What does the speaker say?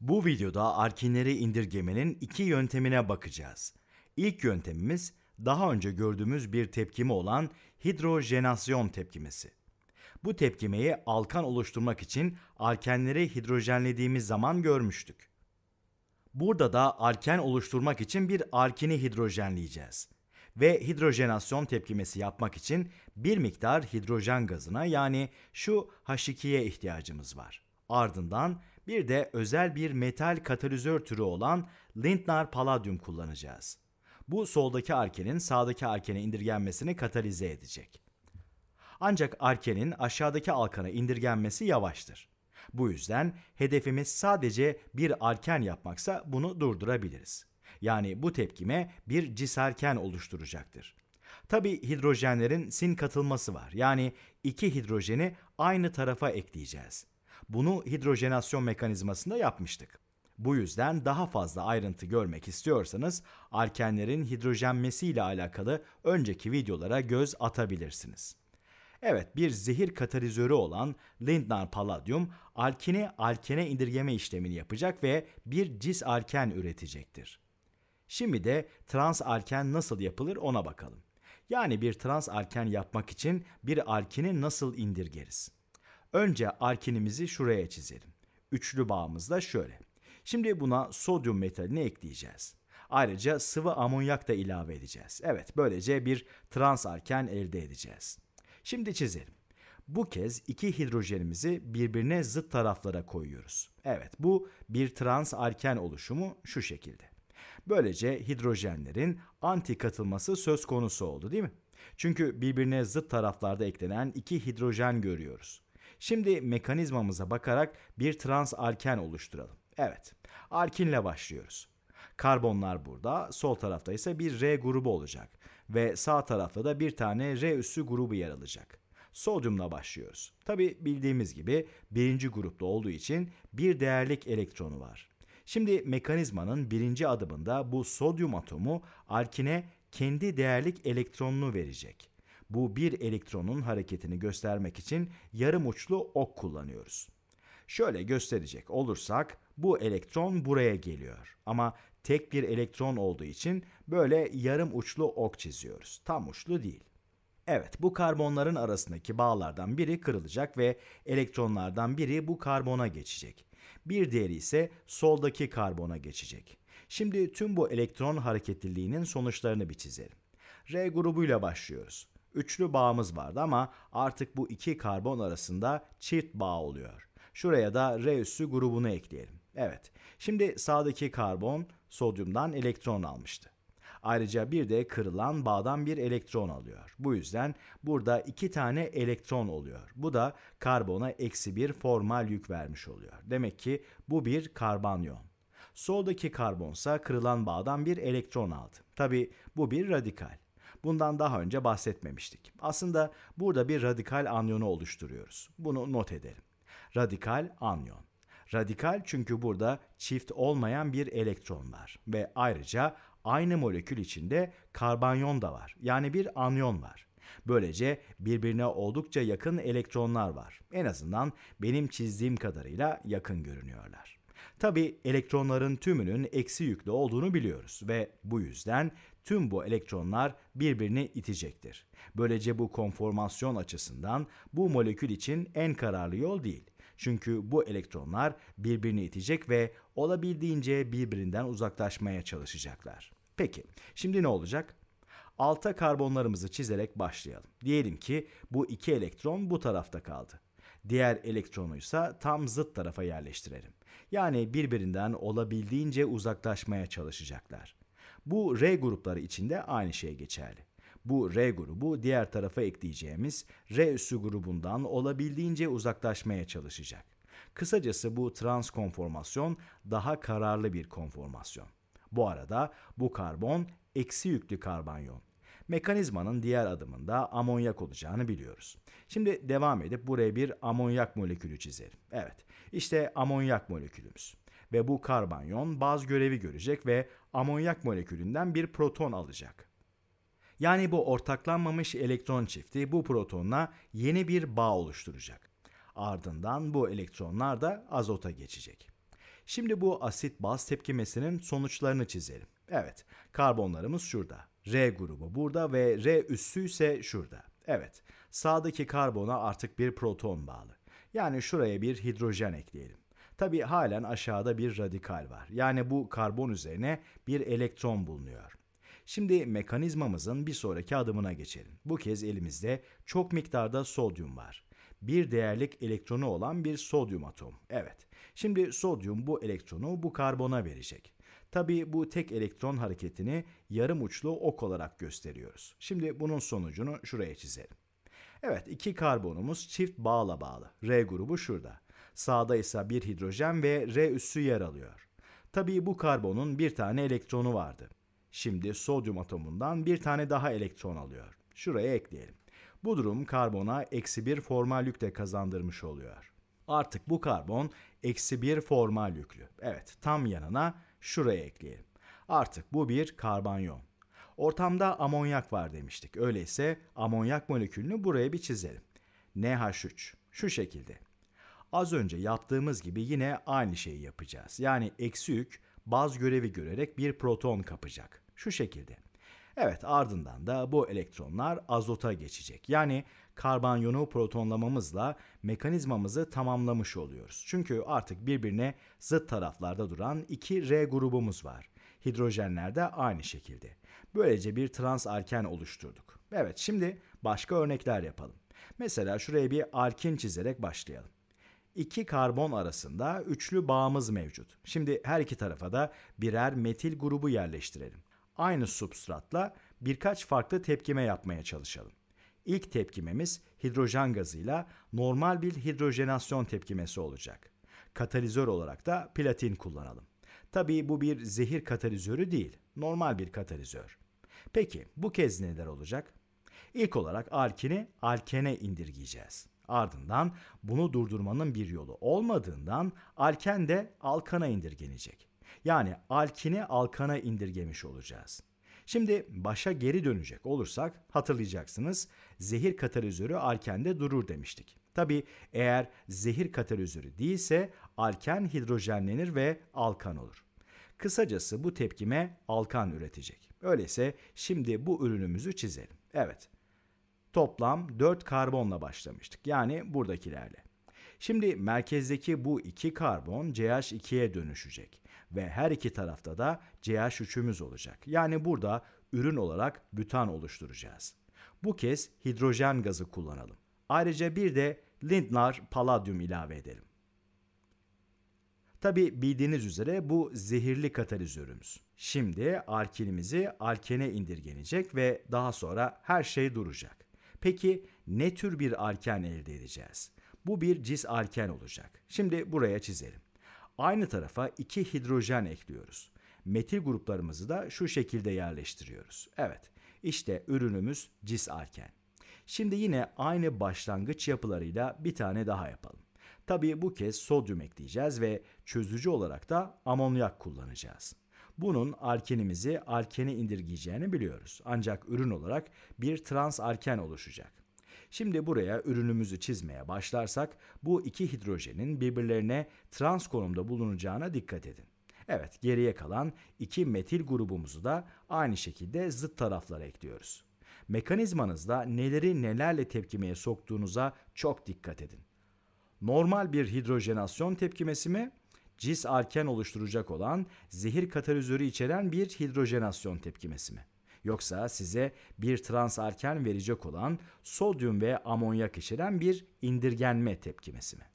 Bu videoda arkinleri indirgemenin iki yöntemine bakacağız. İlk yöntemimiz daha önce gördüğümüz bir tepkime olan hidrojenasyon tepkimesi. Bu tepkimeyi alkan oluşturmak için alkenleri hidrojenlediğimiz zaman görmüştük. Burada da alken oluşturmak için bir alkini hidrojenleyeceğiz ve hidrojenasyon tepkimesi yapmak için bir miktar hidrojen gazına yani şu H2'ye ihtiyacımız var. Ardından bir de özel bir metal katalizör türü olan Lindner Palladium kullanacağız. Bu soldaki arkenin sağdaki arkene indirgenmesini katalize edecek. Ancak arkenin aşağıdaki alkana indirgenmesi yavaştır. Bu yüzden hedefimiz sadece bir arken yapmaksa bunu durdurabiliriz. Yani bu tepkime bir cisarken oluşturacaktır. Tabi hidrojenlerin sin katılması var. Yani iki hidrojeni aynı tarafa ekleyeceğiz. Bunu hidrojenasyon mekanizmasında yapmıştık. Bu yüzden daha fazla ayrıntı görmek istiyorsanız alkenlerin hidrojenmesi ile alakalı önceki videolara göz atabilirsiniz. Evet bir zehir katalizörü olan Lindner Palladium alkini alkene indirgeme işlemini yapacak ve bir cis alken üretecektir. Şimdi de trans alken nasıl yapılır ona bakalım. Yani bir trans alken yapmak için bir alkini nasıl indirgeriz? Önce arkinimizi şuraya çizelim. Üçlü bağımız da şöyle. Şimdi buna sodyum metalini ekleyeceğiz. Ayrıca sıvı amonyak da ilave edeceğiz. Evet böylece bir trans arken elde edeceğiz. Şimdi çizelim. Bu kez iki hidrojenimizi birbirine zıt taraflara koyuyoruz. Evet bu bir trans arken oluşumu şu şekilde. Böylece hidrojenlerin anti katılması söz konusu oldu değil mi? Çünkü birbirine zıt taraflarda eklenen iki hidrojen görüyoruz. Şimdi mekanizmamıza bakarak bir trans alken oluşturalım. Evet, alkinle başlıyoruz. Karbonlar burada, sol tarafta ise bir R grubu olacak ve sağ tarafta da bir tane R üssü grubu yer alacak. Sodyumla başlıyoruz. Tabi bildiğimiz gibi birinci grupta olduğu için bir değerlik elektronu var. Şimdi mekanizmanın birinci adımında bu sodyum atomu alkine kendi değerlik elektronunu verecek. Bu bir elektronun hareketini göstermek için yarım uçlu ok kullanıyoruz. Şöyle gösterecek olursak bu elektron buraya geliyor ama tek bir elektron olduğu için böyle yarım uçlu ok çiziyoruz. Tam uçlu değil. Evet, bu karbonların arasındaki bağlardan biri kırılacak ve elektronlardan biri bu karbona geçecek. Bir diğeri ise soldaki karbona geçecek. Şimdi tüm bu elektron hareketliliğinin sonuçlarını bir çizelim. R grubuyla başlıyoruz üçlü bağımız vardı ama artık bu iki karbon arasında çift bağ oluyor. Şuraya da R üssü grubunu ekleyelim. Evet, şimdi sağdaki karbon sodyumdan elektron almıştı. Ayrıca bir de kırılan bağdan bir elektron alıyor. Bu yüzden burada iki tane elektron oluyor. Bu da karbona eksi bir formal yük vermiş oluyor. Demek ki bu bir karbanyon. Soldaki karbonsa kırılan bağdan bir elektron aldı. Tabi bu bir radikal. Bundan daha önce bahsetmemiştik. Aslında burada bir radikal anyonu oluşturuyoruz. Bunu not edelim. Radikal anyon. Radikal çünkü burada çift olmayan bir elektron var ve ayrıca aynı molekül içinde karbanyon da var. Yani bir anyon var. Böylece birbirine oldukça yakın elektronlar var. En azından benim çizdiğim kadarıyla yakın görünüyorlar. Tabi elektronların tümünün eksi yüklü olduğunu biliyoruz ve bu yüzden tüm bu elektronlar birbirini itecektir. Böylece bu konformasyon açısından bu molekül için en kararlı yol değil. Çünkü bu elektronlar birbirini itecek ve olabildiğince birbirinden uzaklaşmaya çalışacaklar. Peki, şimdi ne olacak? Alta karbonlarımızı çizerek başlayalım. Diyelim ki bu iki elektron bu tarafta kaldı. Diğer elektronu ise tam zıt tarafa yerleştirelim. Yani birbirinden olabildiğince uzaklaşmaya çalışacaklar. Bu R grupları için de aynı şey geçerli. Bu R grubu diğer tarafa ekleyeceğimiz R üssü grubundan olabildiğince uzaklaşmaya çalışacak. Kısacası bu trans konformasyon daha kararlı bir konformasyon. Bu arada bu karbon eksi yüklü karbanyon. Mekanizmanın diğer adımında amonyak olacağını biliyoruz. Şimdi devam edip buraya bir amonyak molekülü çizelim. Evet, işte amonyak molekülümüz ve bu karbanyon baz görevi görecek ve amonyak molekülünden bir proton alacak. Yani bu ortaklanmamış elektron çifti bu protonla yeni bir bağ oluşturacak. Ardından bu elektronlar da azota geçecek. Şimdi bu asit baz tepkimesinin sonuçlarını çizelim. Evet, karbonlarımız şurada. R grubu burada ve R üssü ise şurada. Evet, sağdaki karbona artık bir proton bağlı. Yani şuraya bir hidrojen ekleyelim. Tabi halen aşağıda bir radikal var. Yani bu karbon üzerine bir elektron bulunuyor. Şimdi mekanizmamızın bir sonraki adımına geçelim. Bu kez elimizde çok miktarda sodyum var. Bir değerlik elektronu olan bir sodyum atom. Evet. Şimdi sodyum bu elektronu bu karbona verecek. Tabii bu tek elektron hareketini yarım uçlu ok olarak gösteriyoruz. Şimdi bunun sonucunu şuraya çizelim. Evet iki karbonumuz çift bağla bağlı. R grubu şurada. Sağda ise bir hidrojen ve R üssü yer alıyor. Tabii bu karbonun bir tane elektronu vardı. Şimdi sodyum atomundan bir tane daha elektron alıyor. Şuraya ekleyelim. Bu durum karbona eksi bir formal yük de kazandırmış oluyor. Artık bu karbon eksi bir formal yüklü. Evet tam yanına şuraya ekleyelim. Artık bu bir karbanyon. Ortamda amonyak var demiştik. Öyleyse amonyak molekülünü buraya bir çizelim. NH3 şu şekilde. Az önce yaptığımız gibi yine aynı şeyi yapacağız. Yani eksi yük baz görevi görerek bir proton kapacak. Şu şekilde. Evet ardından da bu elektronlar azota geçecek. Yani karbanyonu protonlamamızla mekanizmamızı tamamlamış oluyoruz. Çünkü artık birbirine zıt taraflarda duran iki R grubumuz var. Hidrojenler de aynı şekilde. Böylece bir trans alken oluşturduk. Evet şimdi başka örnekler yapalım. Mesela şuraya bir alkin çizerek başlayalım. İki karbon arasında üçlü bağımız mevcut. Şimdi her iki tarafa da birer metil grubu yerleştirelim aynı substratla birkaç farklı tepkime yapmaya çalışalım. İlk tepkimemiz hidrojen gazıyla normal bir hidrojenasyon tepkimesi olacak. Katalizör olarak da platin kullanalım. Tabii bu bir zehir katalizörü değil, normal bir katalizör. Peki bu kez neler olacak? İlk olarak alkini alkene indirgeyeceğiz. Ardından bunu durdurmanın bir yolu olmadığından alken de alkana indirgenecek. Yani alkini alkana indirgemiş olacağız. Şimdi başa geri dönecek olursak hatırlayacaksınız zehir katalizörü alkende durur demiştik. Tabi eğer zehir katalizörü değilse alken hidrojenlenir ve alkan olur. Kısacası bu tepkime alkan üretecek. Öyleyse şimdi bu ürünümüzü çizelim. Evet toplam 4 karbonla başlamıştık yani buradakilerle. Şimdi merkezdeki bu 2 karbon CH2'ye dönüşecek ve her iki tarafta da CH3'ümüz olacak. Yani burada ürün olarak bütan oluşturacağız. Bu kez hidrojen gazı kullanalım. Ayrıca bir de Lindner paladyum ilave edelim. Tabi bildiğiniz üzere bu zehirli katalizörümüz. Şimdi alkenimizi alkene indirgenecek ve daha sonra her şey duracak. Peki ne tür bir alken elde edeceğiz? Bu bir cis alken olacak. Şimdi buraya çizelim. Aynı tarafa iki hidrojen ekliyoruz. Metil gruplarımızı da şu şekilde yerleştiriyoruz. Evet, işte ürünümüz cis alken. Şimdi yine aynı başlangıç yapılarıyla bir tane daha yapalım. Tabii bu kez sodyum ekleyeceğiz ve çözücü olarak da amonyak kullanacağız. Bunun alkenimizi arkene indirgeyeceğini biliyoruz. Ancak ürün olarak bir trans alken oluşacak. Şimdi buraya ürünümüzü çizmeye başlarsak bu iki hidrojenin birbirlerine trans konumda bulunacağına dikkat edin. Evet geriye kalan iki metil grubumuzu da aynı şekilde zıt taraflara ekliyoruz. Mekanizmanızda neleri nelerle tepkimeye soktuğunuza çok dikkat edin. Normal bir hidrojenasyon tepkimesi mi? Cis arken oluşturacak olan zehir katalizörü içeren bir hidrojenasyon tepkimesi mi? Yoksa size bir transarken verecek olan sodyum ve amonyak içeren bir indirgenme tepkimesi mi?